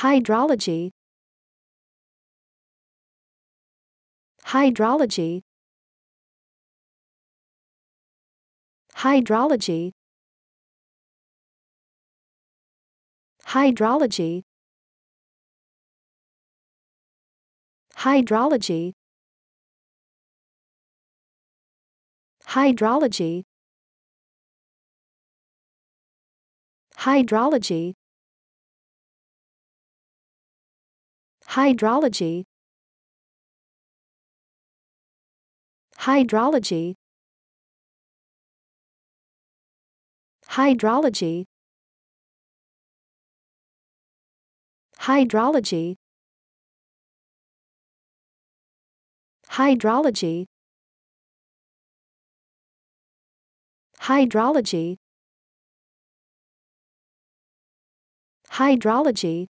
hydrology hydrology hydrology hydrology hydrology hydrology hydrology hydrology hydrology hydrology hydrology hydrology hydrology hydrology